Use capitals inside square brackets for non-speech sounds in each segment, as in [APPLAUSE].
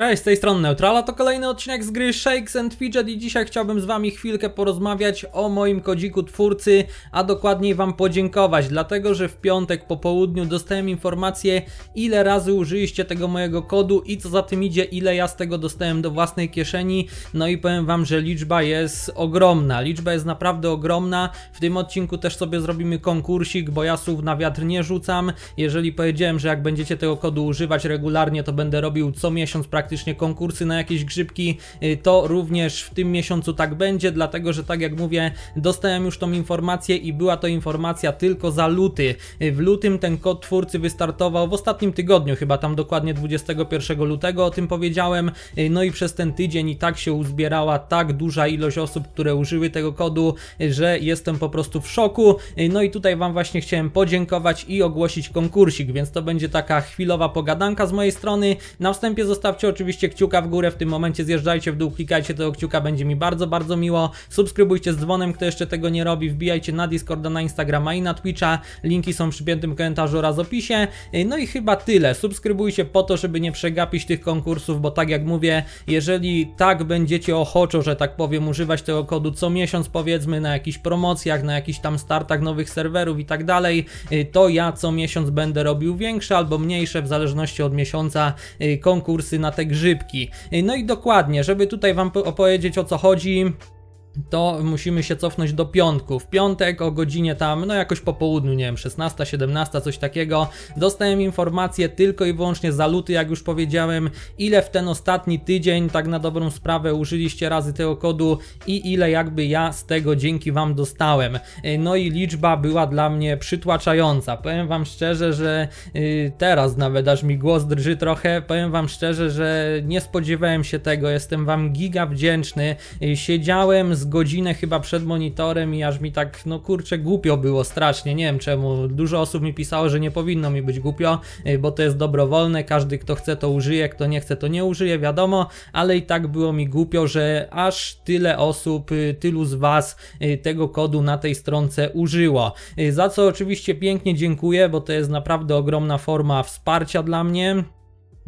Cześć, z tej strony Neutrala, to kolejny odcinek z gry Shakes and Fidget i dzisiaj chciałbym z Wami chwilkę porozmawiać o moim kodziku twórcy, a dokładniej Wam podziękować, dlatego że w piątek po południu dostałem informację ile razy użyliście tego mojego kodu i co za tym idzie ile ja z tego dostałem do własnej kieszeni, no i powiem Wam, że liczba jest ogromna, liczba jest naprawdę ogromna, w tym odcinku też sobie zrobimy konkursik, bo ja słów na wiatr nie rzucam, jeżeli powiedziałem, że jak będziecie tego kodu używać regularnie to będę robił co miesiąc praktycznie praktycznie konkursy na jakieś grzybki, y, to również w tym miesiącu tak będzie, dlatego że tak jak mówię, dostałem już tą informację i była to informacja tylko za luty. Y, w lutym ten kod twórcy wystartował w ostatnim tygodniu, chyba tam dokładnie 21 lutego o tym powiedziałem, y, no i przez ten tydzień i tak się uzbierała tak duża ilość osób, które użyły tego kodu, że jestem po prostu w szoku. No i tutaj Wam właśnie chciałem podziękować i ogłosić konkursik, więc to będzie taka chwilowa pogadanka z mojej strony. Na wstępie zostawcie oczywiście oczywiście kciuka w górę w tym momencie, zjeżdżajcie w dół, klikajcie tego kciuka, będzie mi bardzo, bardzo miło. Subskrybujcie z dzwonem, kto jeszcze tego nie robi, wbijajcie na Discorda, na Instagrama i na Twitcha, linki są w przypiętym komentarzu oraz opisie. No i chyba tyle, subskrybujcie po to, żeby nie przegapić tych konkursów, bo tak jak mówię, jeżeli tak będziecie ochoczo, że tak powiem, używać tego kodu co miesiąc, powiedzmy na jakichś promocjach, na jakichś tam startach nowych serwerów i tak dalej, y, to ja co miesiąc będę robił większe albo mniejsze, w zależności od miesiąca, y, konkursy na tego grzybki. No i dokładnie, żeby tutaj Wam opowiedzieć o co chodzi, to musimy się cofnąć do piątku. W piątek o godzinie tam, no jakoś po południu, nie wiem, 16, 17, coś takiego, dostałem informację tylko i wyłącznie za luty, jak już powiedziałem, ile w ten ostatni tydzień, tak na dobrą sprawę, użyliście razy tego kodu i ile jakby ja z tego dzięki Wam dostałem. E, no i liczba była dla mnie przytłaczająca. Powiem Wam szczerze, że y, teraz nawet aż mi głos drży trochę. Powiem Wam szczerze, że nie spodziewałem się tego. Jestem Wam giga wdzięczny. Y, siedziałem z godzinę chyba przed monitorem i aż mi tak, no kurczę, głupio było strasznie, nie wiem czemu. Dużo osób mi pisało, że nie powinno mi być głupio, y, bo to jest dobrowolne, każdy kto chce to użyje, kto nie chce to nie użyje, wiadomo, ale i tak było mi głupio, że aż tyle osób, y, tylu z Was y, tego kodu na tej stronce użyło. Za co oczywiście pięknie dziękuję, bo to jest naprawdę ogromna forma wsparcia dla mnie.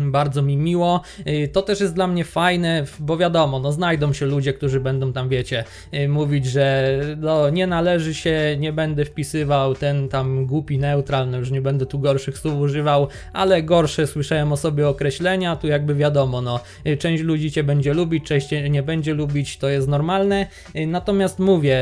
Bardzo mi miło. Y, to też jest dla mnie fajne, bo wiadomo, no znajdą się ludzie, którzy będą tam, wiecie, y, mówić, że no, nie należy się, nie będę wpisywał ten tam głupi neutralny, już nie będę tu gorszych słów używał, ale gorsze słyszałem o sobie określenia, tu jakby wiadomo, no y, część ludzi cię będzie lubić, część cię nie będzie lubić, to jest normalne. Natomiast mówię,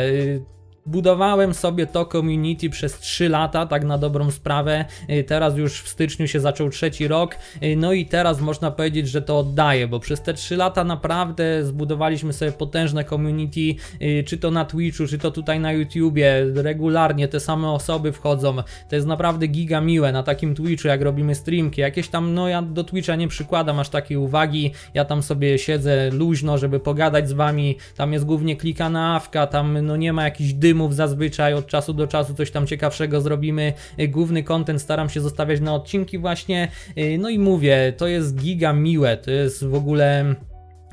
budowałem sobie to community przez 3 lata, tak na dobrą sprawę. Y, teraz już w styczniu się zaczął trzeci rok, y, no i teraz można powiedzieć, że to oddaje, bo przez te 3 lata naprawdę zbudowaliśmy sobie potężne community, y, czy to na Twitchu, czy to tutaj na YouTubie. Regularnie te same osoby wchodzą. To jest naprawdę giga miłe na takim Twitchu, jak robimy streamki. Jakieś tam, no ja do Twitcha nie przykładam aż takiej uwagi. Ja tam sobie siedzę luźno, żeby pogadać z wami. Tam jest głównie klika na awka, tam no nie ma jakichś dymów filmów zazwyczaj od czasu do czasu coś tam ciekawszego zrobimy. Y, główny kontent staram się zostawiać na odcinki właśnie. Y, no i mówię, to jest giga miłe, to jest w ogóle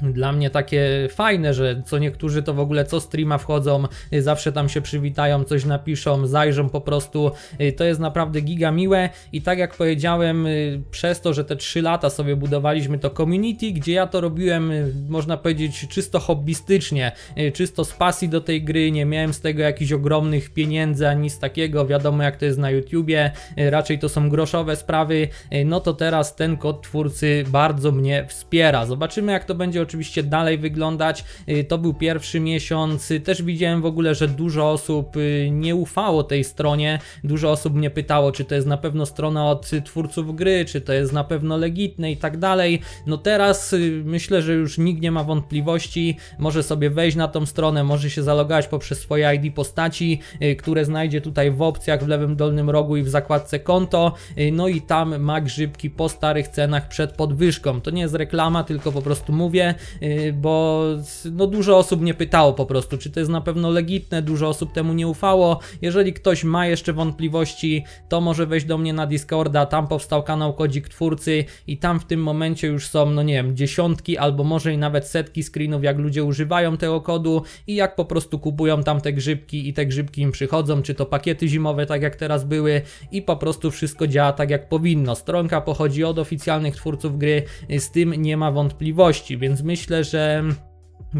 dla mnie takie fajne, że co niektórzy to w ogóle co streama wchodzą, y, zawsze tam się przywitają, coś napiszą, zajrzą po prostu. Y, to jest naprawdę giga miłe i tak jak powiedziałem, y, przez to, że te 3 lata sobie budowaliśmy to community, gdzie ja to robiłem, można powiedzieć, czysto hobbystycznie, czysto z pasji do tej gry, nie miałem z tego jakichś ogromnych pieniędzy ani nic takiego, wiadomo jak to jest na YouTubie, raczej to są groszowe sprawy, no to teraz ten kod twórcy bardzo mnie wspiera. Zobaczymy jak to będzie oczywiście dalej wyglądać. Y, to był pierwszy miesiąc. Y, też widziałem w ogóle, że dużo osób y, nie ufało tej stronie. Dużo osób mnie pytało, czy to jest na pewno strona od twórców gry, czy to jest na pewno legitne i tak dalej. No teraz myślę, że już nikt nie ma wątpliwości. Może sobie wejść na tą stronę, może się zalogować poprzez swoje ID postaci, które znajdzie tutaj w opcjach w lewym dolnym rogu i w zakładce konto. No i tam ma grzybki po starych cenach przed podwyżką. To nie jest reklama, tylko po prostu mówię. Y, bo no dużo osób mnie pytało po prostu, czy to jest na pewno legitne, dużo osób temu nie ufało. Jeżeli ktoś ma jeszcze wątpliwości, to może wejść do mnie na Discorda, tam powstał kanał Kodzik Twórcy i tam w tym momencie już są, no nie wiem, dziesiątki albo może i nawet setki screenów, jak ludzie używają tego kodu i jak po prostu kupują tam te grzybki i te grzybki im przychodzą, czy to pakiety zimowe, tak jak teraz były i po prostu wszystko działa tak jak powinno. Stronka pochodzi od oficjalnych twórców gry, y, z tym nie ma wątpliwości, więc myślę, że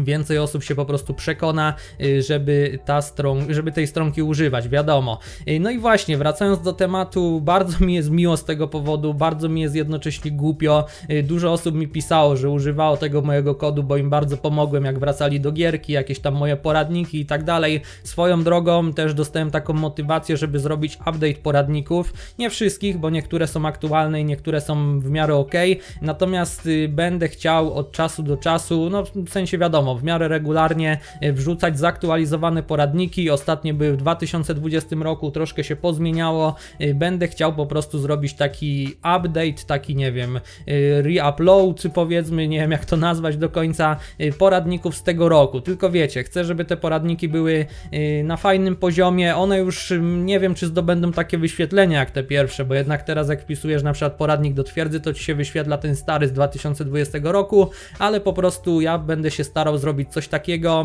więcej osób się po prostu przekona, y, żeby, ta stron żeby tej stronki używać, wiadomo. Y, no i właśnie, wracając do tematu, bardzo mi jest miło z tego powodu, bardzo mi jest jednocześnie głupio. Y, dużo osób mi pisało, że używało tego mojego kodu, bo im bardzo pomogłem, jak wracali do gierki, jakieś tam moje poradniki i tak dalej. Swoją drogą też dostałem taką motywację, żeby zrobić update poradników. Nie wszystkich, bo niektóre są aktualne i niektóre są w miarę ok. Natomiast będę chciał od czasu do czasu, no w sensie wiadomo, w miarę regularnie e, wrzucać zaktualizowane poradniki. Ostatnie były w 2020 roku, troszkę się pozmieniało. E, będę chciał po prostu zrobić taki update, taki nie wiem, e, reupload powiedzmy, nie wiem jak to nazwać do końca, poradników z tego roku. Tylko wiecie, chcę, żeby te poradniki były na fajnym poziomie. One już nie wiem, czy zdobędą takie wyświetlenia jak te pierwsze, bo jednak teraz jak wpisujesz na przykład poradnik do twierdzy, to ci się wyświetla ten stary z 2020 roku, ale po prostu ja będę się starał starał zrobić coś takiego,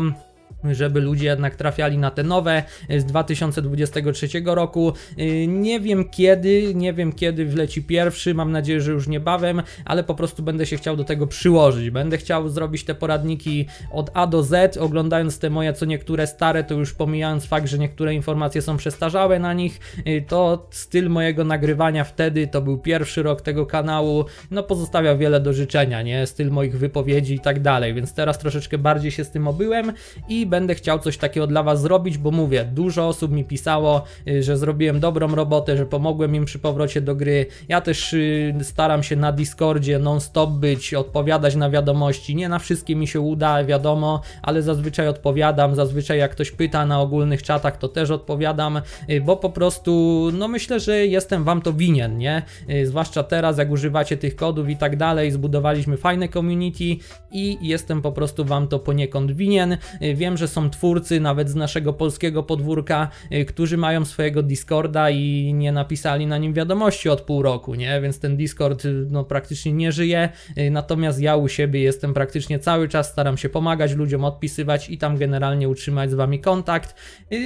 żeby ludzie jednak trafiali na te nowe e, z 2023 roku. E, nie wiem kiedy, nie wiem kiedy wleci pierwszy, mam nadzieję, że już niebawem, ale po prostu będę się chciał do tego przyłożyć. Będę chciał zrobić te poradniki od A do Z, oglądając te moje co niektóre stare, to już pomijając fakt, że niektóre informacje są przestarzałe na nich, e, to styl mojego nagrywania wtedy, to był pierwszy rok tego kanału, no pozostawia wiele do życzenia, nie? Styl moich wypowiedzi i tak dalej, więc teraz troszeczkę bardziej się z tym obyłem i będę chciał coś takiego dla Was zrobić, bo mówię, dużo osób mi pisało, y, że zrobiłem dobrą robotę, że pomogłem im przy powrocie do gry. Ja też y, staram się na Discordzie non-stop być, odpowiadać na wiadomości. Nie na wszystkie mi się uda, wiadomo, ale zazwyczaj odpowiadam. Zazwyczaj jak ktoś pyta na ogólnych czatach, to też odpowiadam, y, bo po prostu, no myślę, że jestem Wam to winien, nie? Zwłaszcza teraz, jak używacie tych kodów i tak dalej, zbudowaliśmy fajne community i jestem po prostu Wam to poniekąd winien. Wiem, wiem, że są twórcy nawet z naszego polskiego podwórka, y, którzy mają swojego Discorda i nie napisali na nim wiadomości od pół roku, nie? Więc ten Discord y, no, praktycznie nie żyje, y, natomiast ja u siebie jestem praktycznie cały czas, staram się pomagać ludziom, odpisywać i tam generalnie utrzymać z wami kontakt.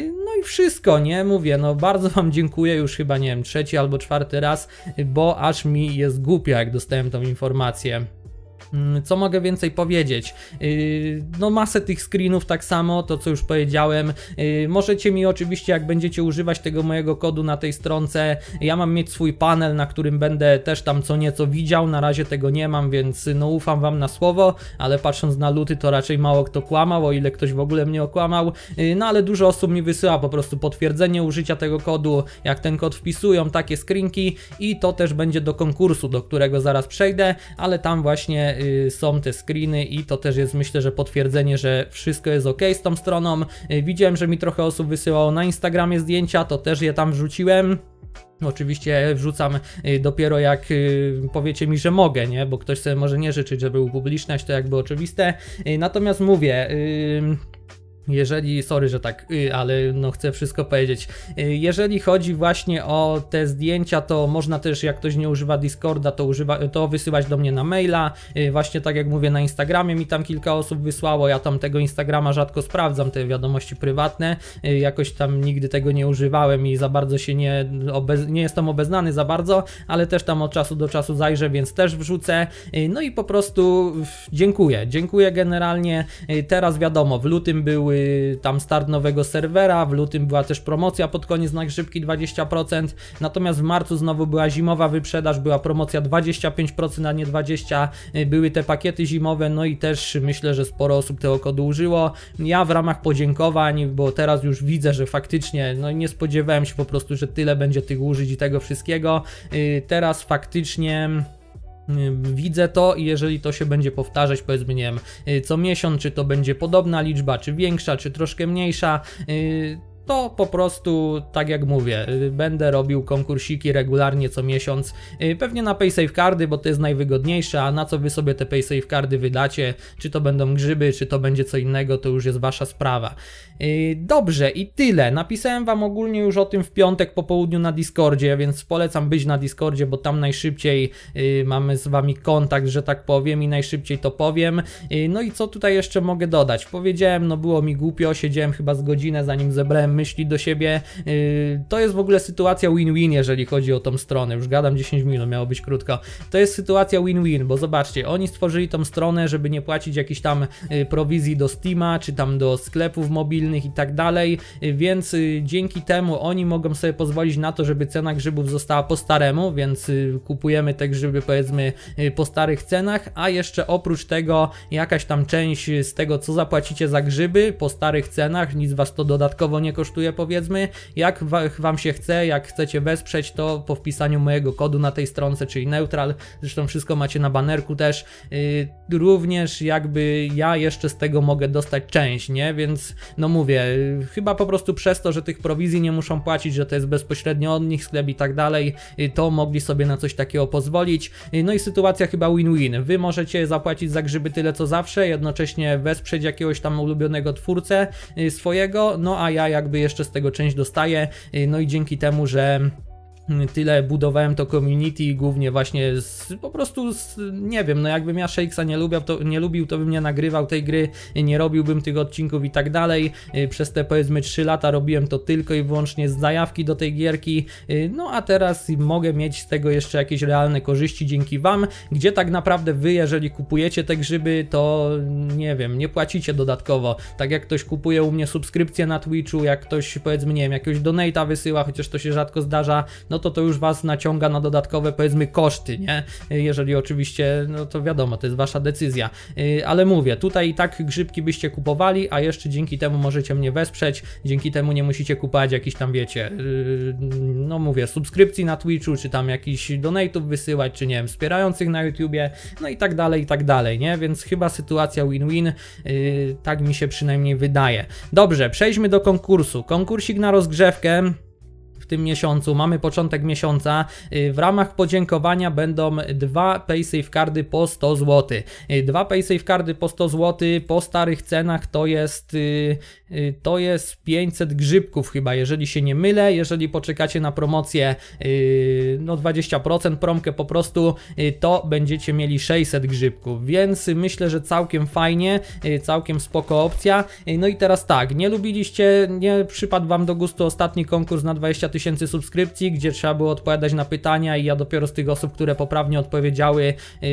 No i wszystko, nie? Mówię, no bardzo wam dziękuję już chyba, nie wiem, trzeci albo czwarty raz, bo aż mi jest głupio, jak dostałem tą informację. Mm, co mogę więcej powiedzieć? Y, no masę tych screenów tak samo, to co już powiedziałem. Y, możecie mi oczywiście, jak będziecie używać tego mojego kodu na tej stronce, ja mam mieć swój panel, na którym będę też tam co nieco widział. Na razie tego nie mam, więc no ufam wam na słowo, ale patrząc na luty to raczej mało kto kłamał, o ile ktoś w ogóle mnie okłamał. Y, no ale dużo osób mi wysyła po prostu potwierdzenie użycia tego kodu, jak ten kod wpisują, takie screenki i to też będzie do konkursu, do którego zaraz przejdę, ale tam właśnie Y, są te screeny i to też jest myślę, że potwierdzenie, że wszystko jest ok z tą stroną. Y, widziałem, że mi trochę osób wysyłało na Instagramie zdjęcia, to też je tam wrzuciłem. Oczywiście wrzucam y, dopiero jak powiecie mi, że mogę, nie? Bo ktoś sobie może nie życzyć, żeby upubliczniać, to jakby oczywiste. Natomiast mówię, jeżeli, sorry, że tak, y, ale no chcę wszystko powiedzieć. Y, jeżeli chodzi właśnie o te zdjęcia, to można też, jak ktoś nie używa Discorda, to, używa, to wysyłać do mnie na maila. Y, właśnie tak jak mówię, na Instagramie mi tam kilka osób wysłało. Ja tam tego Instagrama rzadko sprawdzam, te wiadomości prywatne. jakoś tam nigdy tego nie używałem i za bardzo się nie, obez, nie jestem obeznany za bardzo, ale też tam od czasu do czasu zajrzę, więc też wrzucę. no i po prostu dziękuję. Dziękuję generalnie. teraz wiadomo, w lutym były tam start nowego serwera, w lutym była też promocja pod koniec na grzybki 20%, natomiast w marcu znowu była zimowa wyprzedaż, była promocja 25%, a nie 20%, y, były te pakiety zimowe, no i też myślę, że sporo osób tego kodu użyło. Ja w ramach podziękowań, bo teraz już widzę, że faktycznie, no nie spodziewałem się po prostu, że tyle będzie tych użyć i tego wszystkiego, y, teraz faktycznie Y, widzę to i jeżeli to się będzie powtarzać, powiedzmy, nie wiem, y, co miesiąc, czy to będzie podobna liczba, czy większa, czy troszkę mniejsza, y, to po prostu, tak jak mówię, y, będę robił konkursiki regularnie co miesiąc, y, pewnie na PaySafe kardy, bo to jest najwygodniejsze, a na co wy sobie te PaySafe kardy wydacie, czy to będą grzyby, czy to będzie co innego, to już jest wasza sprawa. Y, dobrze i tyle, napisałem wam ogólnie już o tym w piątek po południu na Discordzie, więc polecam być na Discordzie, bo tam najszybciej mamy z wami kontakt, że tak powiem i najszybciej to powiem. No i co tutaj jeszcze mogę dodać? Powiedziałem, no było mi głupio, siedziałem chyba z godzinę zanim zebrałem myśli do siebie. Y, to jest w ogóle sytuacja win-win, jeżeli chodzi o tą stronę. Już gadam 10 minut, no miało być krótko. To jest sytuacja win-win, bo zobaczcie, oni stworzyli tą stronę, żeby nie płacić jakichś tam y, prowizji do Steama, czy tam do sklepów mobilnych i tak dalej, y, więc dzięki temu oni mogą sobie pozwolić na to, żeby cena grzybów została po staremu, więc kupujemy te grzyby powiedzmy po starych cenach, a jeszcze oprócz tego jakaś tam część z tego, co zapłacicie za grzyby po starych cenach, nic was to dodatkowo nie kosztuje, kosztuje powiedzmy. Jak Wam się chce, jak chcecie wesprzeć, to po wpisaniu mojego kodu na tej stronce, czyli neutral, zresztą wszystko macie na banerku też, yy, również jakby ja jeszcze z tego mogę dostać część, nie? Więc no mówię, yy, chyba po prostu przez to, że tych prowizji nie muszą płacić, że to jest bezpośrednio od nich sklep i tak dalej, yy, to mogli sobie na coś takiego pozwolić. Yy, no i sytuacja chyba win-win. Wy możecie zapłacić za grzyby tyle co zawsze, jednocześnie wesprzeć jakiegoś tam ulubionego twórcę yy, swojego, no a ja jakby jeszcze z tego część dostaje, y, no i dzięki temu, że tyle budowałem to community głównie właśnie z, po prostu z, nie wiem, no jakbym ja Shakesa nie lubił, to, nie lubił, to bym nie nagrywał tej gry, nie robiłbym tych odcinków i tak dalej. Y, przez te powiedzmy 3 lata robiłem to tylko i wyłącznie z zajawki do tej gierki. Y, no a teraz mogę mieć z tego jeszcze jakieś realne korzyści dzięki wam, gdzie tak naprawdę wy, jeżeli kupujecie te grzyby, to nie wiem, nie płacicie dodatkowo. Tak jak ktoś kupuje u mnie subskrypcję na Twitchu, jak ktoś powiedzmy, nie wiem, jakiegoś donata wysyła, chociaż to się rzadko zdarza, no no to to już was naciąga na dodatkowe powiedzmy koszty, nie? Jeżeli oczywiście, no to wiadomo, to jest wasza decyzja. Y, ale mówię, tutaj i tak grzybki byście kupowali, a jeszcze dzięki temu możecie mnie wesprzeć, dzięki temu nie musicie kupować jakichś tam, wiecie, y, no mówię, subskrypcji na Twitchu, czy tam jakichś donate'ów wysyłać, czy nie wiem, wspierających na YouTubie, no i tak dalej, i tak dalej, nie? Więc chyba sytuacja win-win, y, tak mi się przynajmniej wydaje. Dobrze, przejdźmy do konkursu. Konkursik na rozgrzewkę w tym miesiącu, mamy początek miesiąca. Y, w ramach podziękowania będą dwa PaySafe kardy po 100 zł. Y, dwa PaySafe kardy po 100 zł po starych cenach to jest y, to jest 500 grzybków chyba, jeżeli się nie mylę. Jeżeli poczekacie na promocję no 20% promkę po prostu, to będziecie mieli 600 grzybków, więc myślę, że całkiem fajnie, całkiem spoko opcja. No i teraz tak, nie lubiliście, nie przypadł Wam do gustu ostatni konkurs na 20 tysięcy subskrypcji, gdzie trzeba było odpowiadać na pytania i ja dopiero z tych osób, które poprawnie odpowiedziały, yy,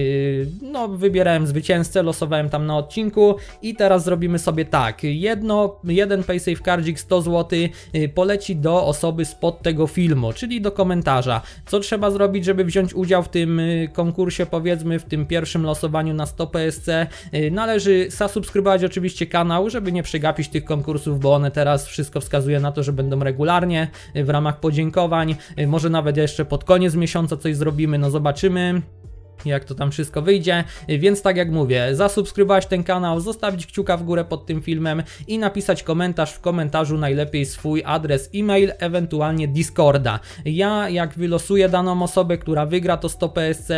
no wybierałem zwycięzcę, losowałem tam na odcinku i teraz zrobimy sobie tak. Jedno, jeden Paysave Cardzik 100 zł yy, poleci do osoby spod tego filmu, czyli do komentarza. Co trzeba zrobić, żeby wziąć udział w tym yy, konkursie, powiedzmy w tym pierwszym losowaniu na 100 PSC? Należy zasubskrybować oczywiście kanał, żeby nie przegapić tych konkursów, bo one teraz wszystko wskazuje na to, że będą regularnie w ramach ramach podziękowań. Y, może nawet jeszcze pod koniec miesiąca coś zrobimy, no zobaczymy jak to tam wszystko wyjdzie, więc tak jak mówię, zasubskrybować ten kanał, zostawić kciuka w górę pod tym filmem i napisać komentarz w komentarzu najlepiej swój adres e-mail, ewentualnie Discorda. Ja jak wylosuję daną osobę, która wygra to 100 PSC,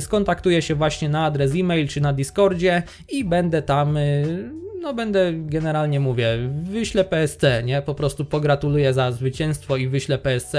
skontaktuję się właśnie na adres e-mail czy na Discordzie i będę tam... Y, no będę generalnie mówię, wyślę PSC, nie? Po prostu pogratuluję za zwycięstwo i wyślę PSC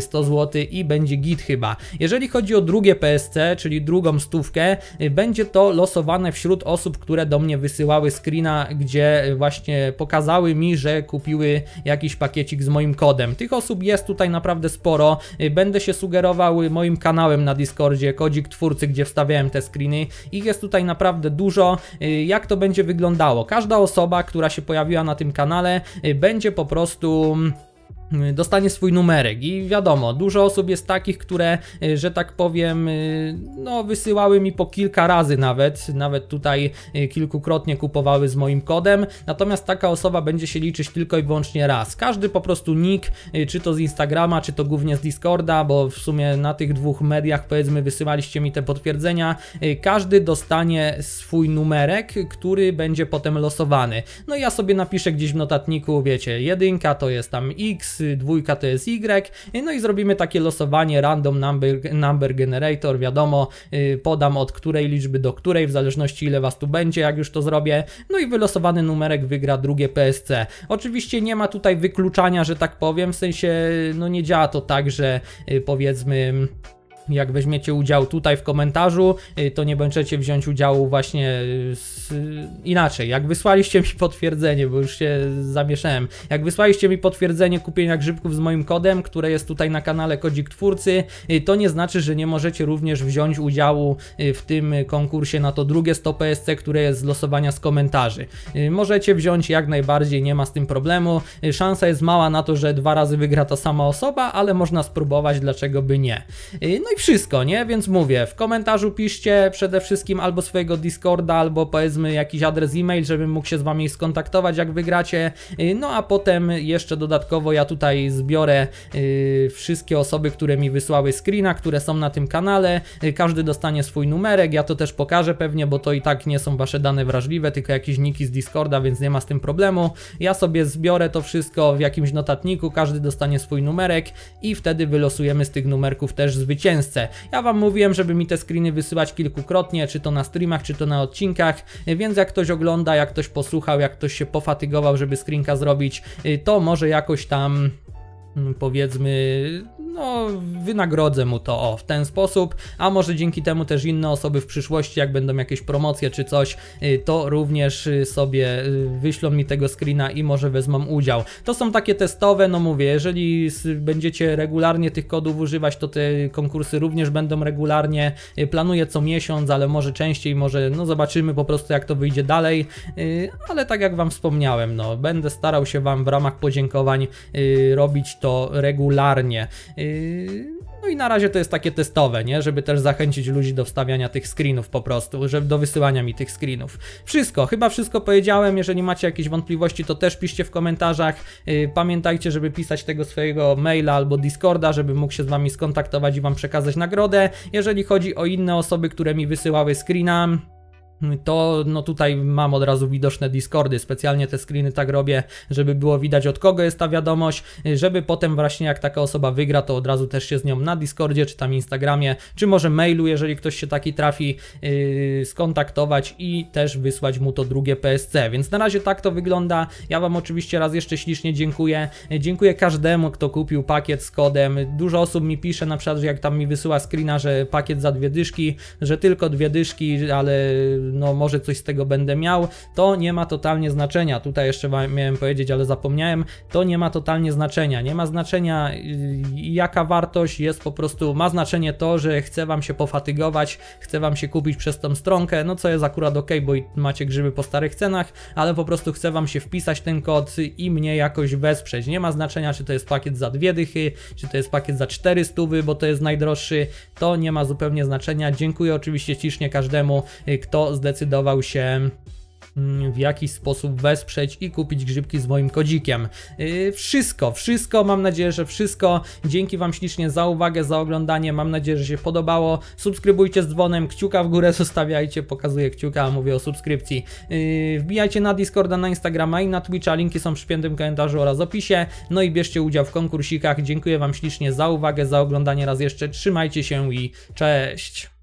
100 zł i będzie git chyba. Jeżeli chodzi o drugie PSC, czyli drugą stówkę. Będzie to losowane wśród osób, które do mnie wysyłały screena, gdzie właśnie pokazały mi, że kupiły jakiś pakiecik z moim kodem. Tych osób jest tutaj naprawdę sporo. Będę się sugerował moim kanałem na Discordzie, kodzik twórcy, gdzie wstawiałem te screeny. Ich jest tutaj naprawdę dużo. Jak to będzie wyglądało? Każda osoba, która się pojawiła na tym kanale, będzie po prostu mm, Y, dostanie swój numerek i wiadomo, dużo osób jest takich, które, y, że tak powiem, y, no wysyłały mi po kilka razy nawet, nawet tutaj kilkukrotnie kupowały z moim kodem, natomiast taka osoba będzie się liczyć tylko i wyłącznie raz. Każdy po prostu nick, czy to z Instagrama, czy to głównie z Discorda, bo w sumie na tych dwóch mediach powiedzmy wysyłaliście mi te potwierdzenia, każdy dostanie swój numerek, który będzie potem losowany. No i ja sobie napiszę gdzieś w notatniku, wiecie, jedynka to jest tam X, dwójka to jest Y, no i zrobimy takie losowanie random number, number generator, wiadomo, y, podam od której liczby do której, w zależności ile Was tu będzie, jak już to zrobię, no i wylosowany numerek wygra drugie PSC. Oczywiście nie ma tutaj wykluczania, że tak powiem, w sensie, no nie działa to tak, że y, powiedzmy jak weźmiecie udział tutaj w komentarzu, y, to nie będziecie wziąć udziału właśnie y, z... inaczej. Jak wysłaliście mi potwierdzenie, bo już się zamieszałem, jak wysłaliście mi potwierdzenie kupienia grzybków z moim kodem, które jest tutaj na kanale Kodzik Twórcy, y, to nie znaczy, że nie możecie również wziąć udziału w tym konkursie na to drugie 100 PSC, które jest z losowania z komentarzy. Możecie wziąć jak najbardziej, nie ma z tym problemu. Szansa jest mała na to, że dwa razy wygra ta sama osoba, ale można spróbować, dlaczego by nie. No i wszystko, nie? Więc mówię, w komentarzu piszcie przede wszystkim albo swojego Discorda, albo powiedzmy jakiś adres e-mail, żebym mógł się z wami skontaktować, jak wygracie. Y, no a potem jeszcze dodatkowo ja tutaj zbiorę y, wszystkie osoby, które mi wysłały screena, które są na tym kanale. Y, każdy dostanie swój numerek, ja to też pokażę pewnie, bo to i tak nie są wasze dane wrażliwe, tylko jakieś niki z Discorda, więc nie ma z tym problemu. Ja sobie zbiorę to wszystko w jakimś notatniku, każdy dostanie swój numerek i wtedy wylosujemy z tych numerków też zwycięzcę. Ja Wam mówiłem, żeby mi te screeny wysyłać kilkukrotnie, czy to na streamach, czy to na odcinkach, więc jak ktoś ogląda, jak ktoś posłuchał, jak ktoś się pofatygował, żeby screenka zrobić, y, to może jakoś tam Mm, powiedzmy, no, wynagrodzę mu to o, w ten sposób, a może dzięki temu też inne osoby w przyszłości, jak będą jakieś promocje czy coś, y, to również y, sobie y, wyślą mi tego screena i może wezmą udział. To są takie testowe, no mówię, jeżeli będziecie regularnie tych kodów używać, to te konkursy również będą regularnie, planuję co miesiąc, ale może częściej, może, no zobaczymy po prostu jak to wyjdzie dalej, ale tak jak Wam wspomniałem, no, będę starał się Wam w ramach podziękowań robić to regularnie. Yy, no i na razie to jest takie testowe, nie? Żeby też zachęcić ludzi do wstawiania tych screenów po prostu, żeby do wysyłania mi tych screenów. Wszystko, chyba wszystko powiedziałem. Jeżeli macie jakieś wątpliwości, to też piszcie w komentarzach. Yy, pamiętajcie, żeby pisać tego swojego maila albo Discorda, żeby mógł się z wami skontaktować i wam przekazać nagrodę. Jeżeli chodzi o inne osoby, które mi wysyłały screena, to no tutaj mam od razu widoczne Discordy. Specjalnie te screeny tak robię, żeby było widać od kogo jest ta wiadomość, żeby potem właśnie jak taka osoba wygra, to od razu też się z nią na Discordzie, czy tam Instagramie, czy może mailu, jeżeli ktoś się taki trafi, yy, skontaktować i też wysłać mu to drugie PSC. Więc na razie tak to wygląda. Ja Wam oczywiście raz jeszcze ślicznie dziękuję. Dziękuję każdemu, kto kupił pakiet z kodem. Dużo osób mi pisze na przykład, że jak tam mi wysyła screena, że pakiet za dwie dyszki, że tylko dwie dyszki, ale no może coś z tego będę miał, to nie ma totalnie znaczenia. Tutaj jeszcze miałem powiedzieć, ale zapomniałem, to nie ma totalnie znaczenia. Nie ma znaczenia y, jaka wartość jest po prostu, ma znaczenie to, że chcę Wam się pofatygować, chcę Wam się kupić przez tą stronkę, no co jest akurat ok, bo macie grzyby po starych cenach, ale po prostu chcę Wam się wpisać ten kod i mnie jakoś wesprzeć. Nie ma znaczenia, czy to jest pakiet za dwie dychy, czy to jest pakiet za cztery stówy, bo to jest najdroższy, to nie ma zupełnie znaczenia. Dziękuję oczywiście cisznie każdemu, y, kto zdecydował się mm, w jakiś sposób wesprzeć i kupić grzybki z moim kodzikiem. Yy, wszystko, wszystko, mam nadzieję, że wszystko. Dzięki Wam ślicznie za uwagę, za oglądanie. Mam nadzieję, że się podobało. Subskrybujcie z dzwonem, kciuka w górę [LAUGHS] zostawiajcie. Pokazuję kciuka, a mówię o subskrypcji. Yy, wbijajcie na Discorda, na Instagrama i na Twitcha. Linki są w przypiętym komentarzu oraz opisie. No i bierzcie udział w konkursikach. Dziękuję Wam ślicznie za uwagę, za oglądanie raz jeszcze. Trzymajcie się i cześć!